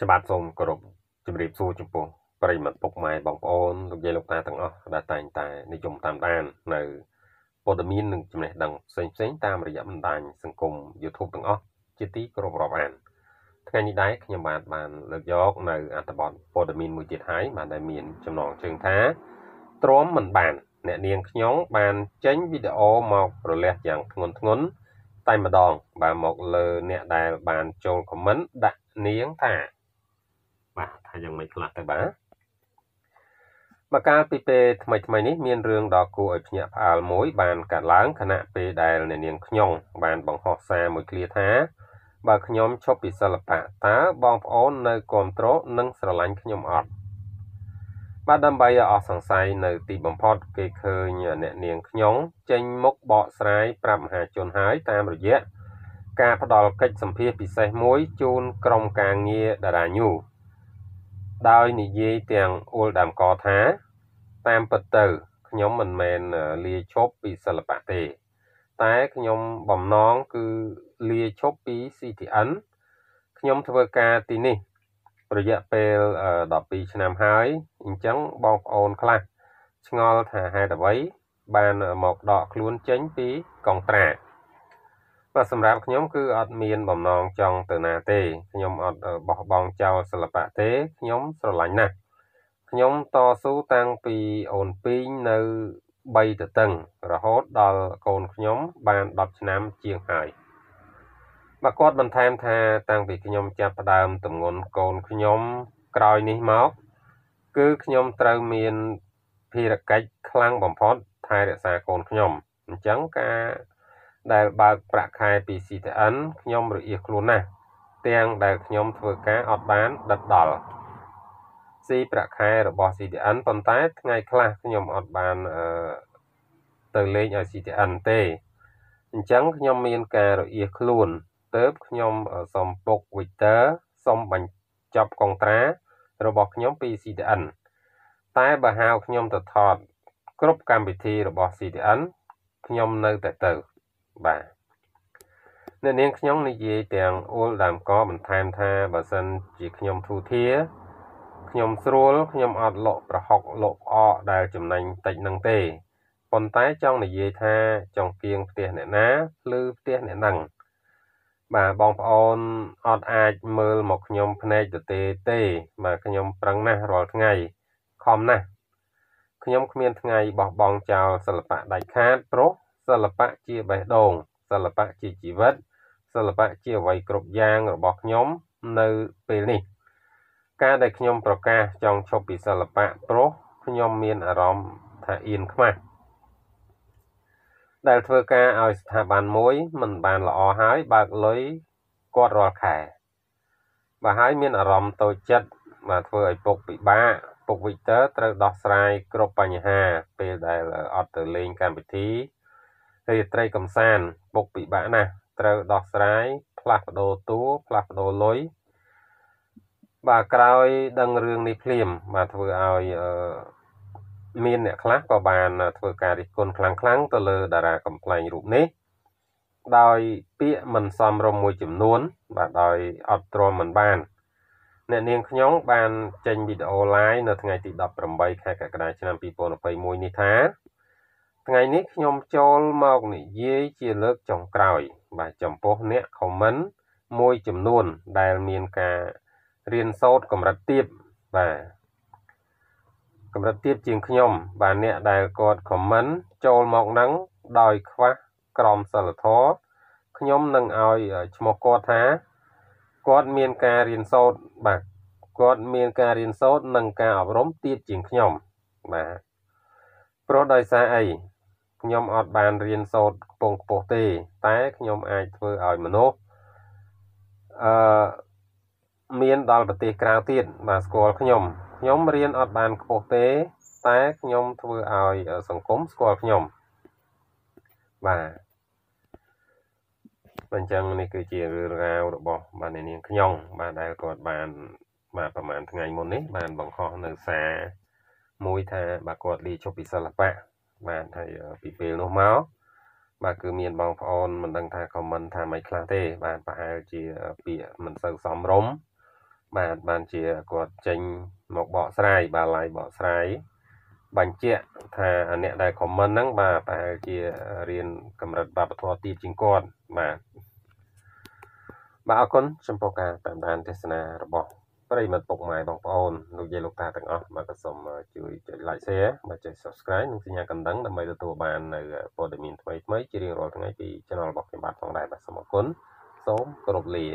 ខ្ញុំបាទសូមគោរពជំរាបសួរចំពោះប្រិមត្តពុកម៉ែបងប្អូនលោកយាយលោកតាទាំងអស់ដែលតែងតែនិយមតាមដាន នៅព័ត៌មាននិងចំណេះដឹងផ្សេងផ្សេងតាមរយៈបណ្ដាញសង្គម YouTube ទាំងអស់ជាទីគោរពរាប់អាន ថ្ងៃនេះដែរខ្ញុំបាទបានលើកយក នៅអត្ថបទព័ត៌មានមួយទៀតហើយបានដែលមាន ចំណងជើងថាទ្រាំមិនបានអ្នកនាងខ្ញុំបានចេញវីដេអូមករលះយ៉ាងធ្ងន់ធ្ងរតែម្ដងបានមកលើអ្នកដែលបានចូលខមមិនដាក់នាងថាថាយ៉ាងម៉េចខ្លះទៅបាទមកកាលពីពេលថ្មីថ្មីនេះ មានរឿងដ៏គួរឲ្យភ្ញាក់ផ្អើលមួយ បានកើតឡើងខណៈពេលដែលអ្នកនាងខ្ញុំបានបង្ហោះសារមួយឃ្លាថាបើខ្ញុំឈប់ពីសិល្បៈតើបងប្អូននៅគ្រប់គ្រងនិងស្រឡាញ់ខ្ញុំអត់បាទដើម្បីឲ្យអស់សង្ស័យនៅទីបំផុតគេឃើញអ្នកនាងខ្ញុំចេញមុខបកស្រាយប្រាប់មហាជនហើយតាមរយៈការផ្ដល់កិច្ចសម្ភារពិសេសមួយជូនក្រុមការងារតារាញូដោយនិយាយទាំងអ៊ុលដាំកថា តាមពិតទៅខ្ញុំមិនមែនលាឈប់ពីសិល្បៈទេ តែខ្ញុំបំណងគឺលាឈប់ពី CTN ខ្ញុំធ្វើការទីនេះរយៈពេល12ឆ្នាំហើយ អញ្ចឹងបងប្អូនខ្លះឆ្ងល់ថាហេតុអ្វីបានមកដកខ្លួនចេញពីកងត្រាបាទសម្រាប់ខ្ញុំគឺអត់មានបំណងចង់ទៅណាទេខ្ញុំអត់បោះបង់ចោលសិល្បៈទេខ្ញុំស្រឡាញ់ណាស់ខ្ញុំតស៊ូតាំងពីអូនពីងនៅ3តតឹងរហូតដល់កូនខ្ញុំ បាន10ឆ្នាំជាងហើយបាទគាត់បន្ថែមថាតាំងពីខ្ញុំចាប់ផ្ដើមទម្ងន់កូនខ្ញុំក្រោយនេះមកគឺខ្ញុំត្រូវមានភារកិច្ចខ្លាំងបំផុត ថែរក្សាកូនខ្ញុំអញ្ចឹងការដែលបើកប្រាក់ខែពី CTN ខ្ញុំរអៀសខ្លួនណាស់ទាំង ដែលខ្ញុំធ្វើការអត់បានដិតដល់ស៊ីប្រាក់ខែរបស់ CTN ប៉ុន្តែ ថ្ងៃខ្លះខ្ញុំអត់បានទៅលេងឲ្យ CTN ទេអញ្ចឹងខ្ញុំមានការរអៀសខ្លួនទៅខ្ញុំសំពុក Victor សុំបញ្ចប់កងត្រារបស់ខ្ញុំពី CTN តែបើហៅខ្ញុំទៅថត គ្រប់កម្មវិធីរបស់ CTN ខ្ញុំនៅតែទៅបាទអ្នកនាងខ្ញុំនិយាយទាំងអ៊ុលដើមកបន្ថែមថា បើសិន ជាខ្ញុំធូធាខ្ញុំស្រួលខ្ញុំអត់លក់ប្រហុកលក់អកដែលចំណេញតិចនឹងទេប៉ុន្តែចង់និយាយថា ចង់គៀងផ្ទះអ្នកណាឬផ្ទះអ្នកហ្នឹងបាទបងប្អូនអត់អាចមើល មកខ្ញុំភ្នែកទទេទេ បាទខ្ញុំប្រឹងណាស់រាល់ថ្ងៃខំណាស់ខ្ញុំគ្មានថ្ងៃបោះបង់ចោលសិល្បៈដាច់ខាតព្រោះសិល្បៈជាបេះដូងសិល្បៈជាជីវិតសិល្បៈជាអ្វីគ្រប់យ៉ាង របស់ខ្ញុំនៅពេលនេះការដែលខ្ញុំប្រកាសចង់ឈប់ពីសិល្បៈព្រោះខ្ញុំមានអារម្មណ៍ថាអៀនខ្មាស់ដែលធ្វើការឲ្យស្ថាប័នមួយមិនបានល្អហើយបើកលុយគាត់រាល់ខែបើហើយមានអារម្មណ៍តូចចិត្តបាទធ្វើឲ្យពុកពិបាកពុក Victor ត្រូវដោះស្រាយគ្រប់បញ្ហាពេលដែលអត់ទៅលេងកម្មវិធីរាត្រីកំសាន្តពុកពិបាកណាស់ត្រូវដោះស្រាយផ្លាស់ប្ដូរតួផ្លាស់ប្ដូរលុយបាទក្រោយដឹងរឿងនេះភ្លាមបាទធ្វើឲ្យមានអ្នកខ្លះក៏បានធ្វើការរិះគន់ខ្លាំងៗទៅលើតារាកំ pl ែងរូបនេះដោយពាក្យមិនសមរម្យមួយចំនួនបាទដោយអត់ទ្រាំមិនបានអ្នកនាងខ្ញុំបានចេញវីដេអូ live នៅថ្ងៃទី18ខែកក្កដាឆ្នាំ2021នេះថាថ្ងៃនេះខ្ញុំចូលមកនិយាយជាលើកចុងក្រោយ បាទចំពោះអ្នក comment មួយចំនួនដែលមានការរៀនសូត្រកម្រិតទាបបាទកម្រិតទាបជាងខ្ញុំ បាទអ្នកដែលគាត់ comment ចូលមកនឹងដោយខ្វះក្រមសីលធម៌ខ្ញុំនឹងឲ្យឈ្មោះគាត់ថាគាត់មានការរៀនសូត្របាទគាត់មានការរៀនសូត្រនិងការអប់រំទៀតជាងខ្ញុំបាទព្រោះដោយសារអីខ្ញុំអត់បានរៀនសូត្រខ្ពង់ខ្ពស់ទេតែខ្ញុំអាចធ្វើឲ្យមនុស្សអឺមាន ដល់ប្រទេសក្រៅទៀតបាទស្គាល់ខ្ញុំខ្ញុំរៀនអត់បានខ្ពស់ទេតែខ្ញុំធ្វើឲ្យសង្គមស្គាល់ខ្ញុំបាទអញ្ចឹងនេះគឺជារឿងរ៉ាវរបស់ បាទនាងខ្ញុំ បាទដែលគាត់បានបាទប្រហែលថ្ងៃមុននេះ បានបង្ហោះនៅសារមួយថាបាទគាត់លាជប់ពីសិល្បៈបាទហើយពីពេលនោះមកបាទគឺមានបងប្អូនមិនដឹងថាខមមិនថាម៉េចខ្លះទេបាទប្រហែលជាពាក្យមិនសូវសមរម្យបាទបានជាគាត់ចេញមកបកស្រាយបាទឡាយបកស្រាយបញ្ជាក់ថាអ្នកដែលខមមិនហ្នឹងបាទប្រហែលជារៀនកម្រិតវប្បធម៌ទាបជាងគាត់បាទបាទអរគុណចំពោះការតាមដានទេសនារបស់ប្រិយមិត្តពុកម៉ែបងប្អូនលោកយាយលោកតាទាំងអស់បាទក៏សូមជួយចុច like share បាទចុច subscribe និងសញ្ញាកណ្ដឹងដើម្បីទទួលបាននៅព័ត៌មានថ្មីៗជារៀងរាល់ថ្ងៃពី channel របស់ខ្ញុំបាទផងដែរបាទសូមអរគុណសូមគោរពលា